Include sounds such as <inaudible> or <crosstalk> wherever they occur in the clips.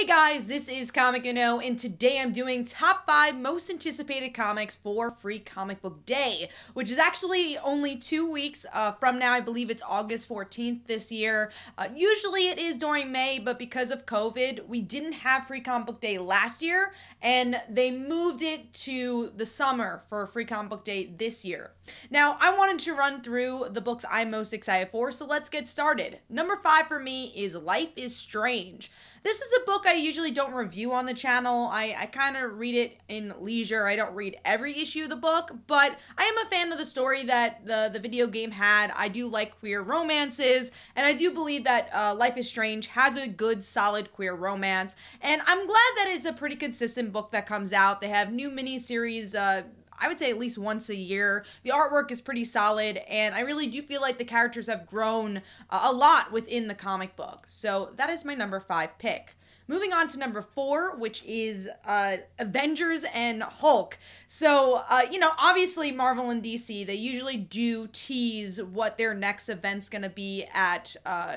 Hey guys, this is Comic Uno, and today I'm doing top 5 most anticipated comics for Free Comic Book Day, which is actually only two weeks uh, from now. I believe it's August 14th this year. Uh, usually it is during May, but because of COVID, we didn't have Free Comic Book Day last year, and they moved it to the summer for Free Comic Book Day this year. Now, I wanted to run through the books I'm most excited for, so let's get started. Number five for me is Life is Strange. This is a book I usually don't review on the channel. I, I kind of read it in leisure. I don't read every issue of the book, but I am a fan of the story that the, the video game had. I do like queer romances, and I do believe that uh, Life is Strange has a good, solid queer romance. And I'm glad that it's a pretty consistent book that comes out. They have new miniseries uh, I would say at least once a year. The artwork is pretty solid, and I really do feel like the characters have grown uh, a lot within the comic book. So that is my number five pick. Moving on to number four, which is uh, Avengers and Hulk. So, uh, you know, obviously Marvel and DC, they usually do tease what their next event's going to be at uh,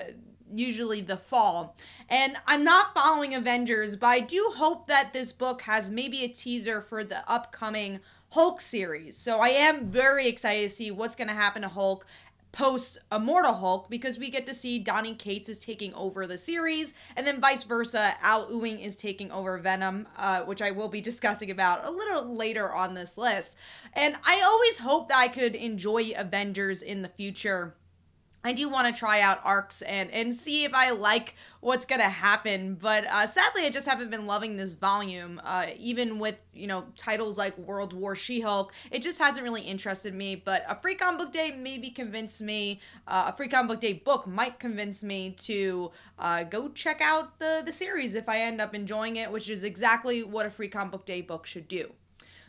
usually the fall. And I'm not following Avengers, but I do hope that this book has maybe a teaser for the upcoming Hulk series. So I am very excited to see what's going to happen to Hulk post Immortal Hulk because we get to see Donnie Cates is taking over the series, and then vice versa, Al Ewing is taking over Venom, uh, which I will be discussing about a little later on this list. And I always hope that I could enjoy Avengers in the future I do want to try out arcs and and see if I like what's gonna happen. But uh, sadly, I just haven't been loving this volume. Uh, even with you know titles like World War She-Hulk, it just hasn't really interested me. But a Free Comic Book Day maybe convince me. Uh, a Free Comic Book Day book might convince me to uh, go check out the the series if I end up enjoying it, which is exactly what a Free Comic Book Day book should do.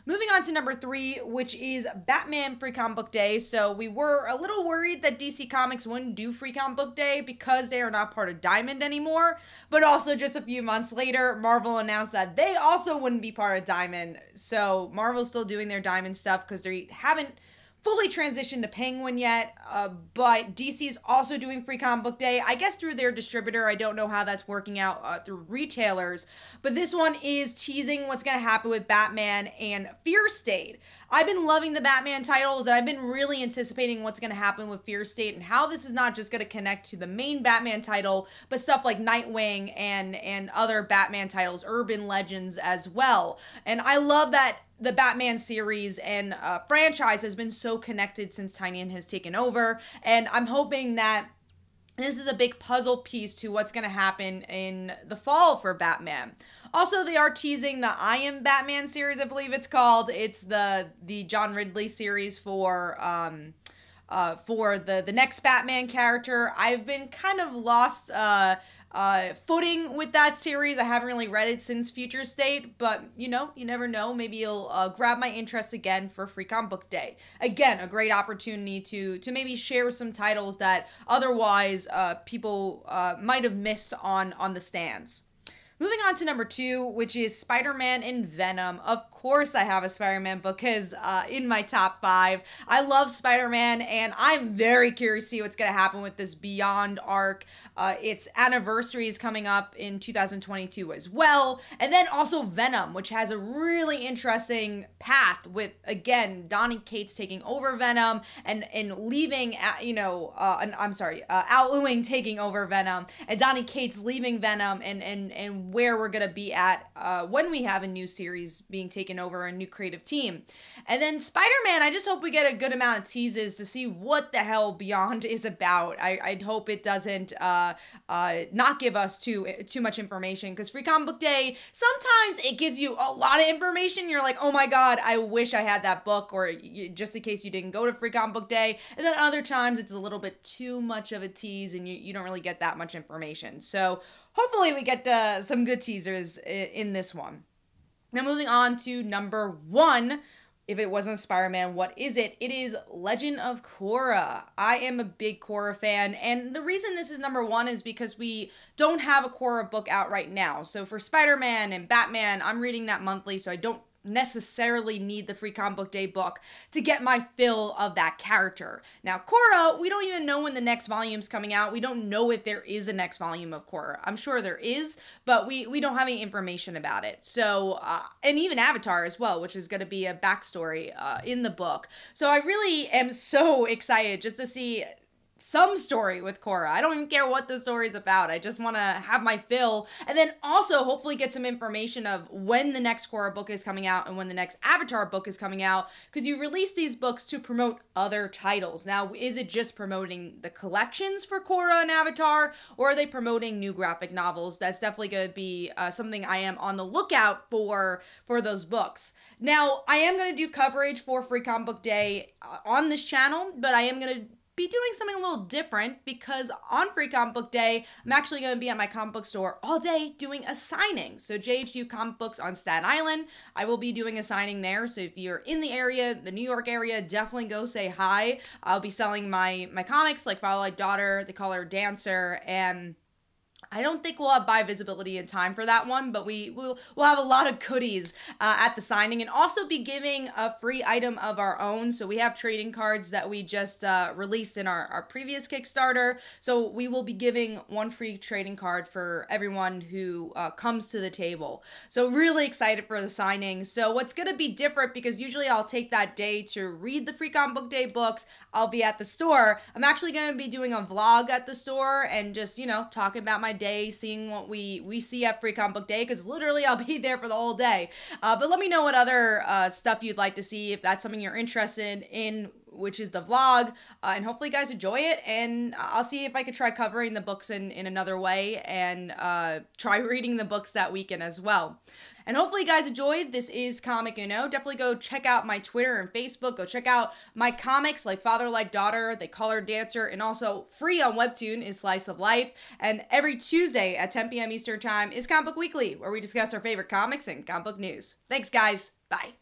Moving on to number three, which is Batman Free Comic Book Day. So we were a little worried that DC Comics wouldn't do Free Comic Book Day because they are not part of Diamond anymore. But also, just a few months later, Marvel announced that they also wouldn't be part of Diamond. So Marvel's still doing their Diamond stuff because they haven't fully transitioned to Penguin yet, uh, but DC is also doing Free Comic Book Day. I guess through their distributor. I don't know how that's working out uh, through retailers, but this one is teasing what's going to happen with Batman and Fear State. I've been loving the Batman titles, and I've been really anticipating what's going to happen with Fear State and how this is not just going to connect to the main Batman title, but stuff like Nightwing and and other Batman titles, Urban Legends as well. And I love that the Batman series and uh, franchise has been so connected since Tynion has taken over. And I'm hoping that this is a big puzzle piece to what's going to happen in the fall for Batman. Also, they are teasing the I Am Batman series, I believe it's called. It's the the John Ridley series for um, uh, for the the next Batman character. I've been kind of lost uh, uh, footing with that series. I haven't really read it since Future State, but you know, you never know. Maybe you'll uh, grab my interest again for Free Comic Book Day. Again, a great opportunity to to maybe share some titles that otherwise uh, people uh, might have missed on on the stands. Moving on to number two, which is Spider Man and Venom. Of course, I have a Spider Man because uh, in my top five. I love Spider Man, and I'm very curious to see what's going to happen with this Beyond arc. Uh, its anniversary is coming up in 2022 as well. And then also Venom, which has a really interesting path with, again, Donnie Cates taking over Venom and, and leaving, uh, you know, uh, an, I'm sorry, uh, Al Ewing taking over Venom and Donnie Cates leaving Venom and, and, and where we're going to be at uh, when we have a new series being taken over, a new creative team. And then Spider Man, I just hope we get a good amount of teases to see what the hell Beyond <laughs> is about. I, I hope it doesn't uh, uh, not give us too too much information because Free Comic Book Day sometimes it gives you a lot of information. You're like, oh my god, I wish I had that book, or you, just in case you didn't go to Free Comic Book Day. And then other times it's a little bit too much of a tease, and you, you don't really get that much information. So hopefully we get uh, some good teasers in this one. Now moving on to number one. If it wasn't Spider-Man, what is it? It is Legend of Korra. I am a big Korra fan, and the reason this is number one is because we don't have a Korra book out right now. So for Spider-Man and Batman, I'm reading that monthly, so I don't necessarily need the free comic book day book to get my fill of that character. Now, Korra, we don't even know when the next volume's coming out. We don't know if there is a next volume of Korra. I'm sure there is, but we we don't have any information about it. So, uh, and even Avatar as well, which is going to be a backstory uh, in the book. So I really am so <laughs> excited just to see some story with Cora. I don't even care what the story's about. I just want to have my fill and then also hopefully get some information of when the next Cora book is coming out and when the next Avatar book is coming out because you release these books to promote other titles. Now, is it just promoting the collections for Cora and Avatar or are they promoting new graphic novels? That's definitely going to be uh, something I am on the lookout for for those books. Now, I am going to do coverage for Free Comic Book Day uh, on this channel, but I am going to be doing something a little different because on Free Comic Book Day, I'm actually going to be at my comic book store all day doing a signing. So, JHU Comic Books on Staten Island, I will be doing a signing there. So, if you're in the area, the New York area, definitely go say hi. I'll be selling my my comics like Follow Like Daughter, The Color Dancer, and I don't think we'll have buy visibility in time for that one, but we will we'll have a lot of goodies uh, at the signing and also be giving a free item of our own. So we have trading cards that we just uh, released in our, our previous Kickstarter. So we will be giving one free trading card for everyone who uh, comes to the table. So really excited for the signing. So what's going to be different because usually I'll take that day to read the Free Comic Book Day books. I'll be at the store. I'm actually going to be doing a vlog at the store and just, you know, talking about my day, seeing what we we see at Free Comic Book Day, because literally I'll be <laughs> there for the whole day. Uh, but let me know what other uh, stuff you'd like to see if that's something you're interested in which is the vlog. Uh, and hopefully, you guys enjoy it. And I'll see if I could try covering the books in, in another way and uh, try <laughs> reading the books that weekend as well. And hopefully, you guys enjoyed. This is Comic You know, Definitely go check out my Twitter and Facebook. Go check out my comics like Father Like Daughter, The Colored Dancer, and also free on Webtoon is Slice of Life. And every Tuesday at 10 p.m. Eastern Time is Comic Book Weekly, where we discuss our favorite comics and comic book news. Thanks, guys. Bye.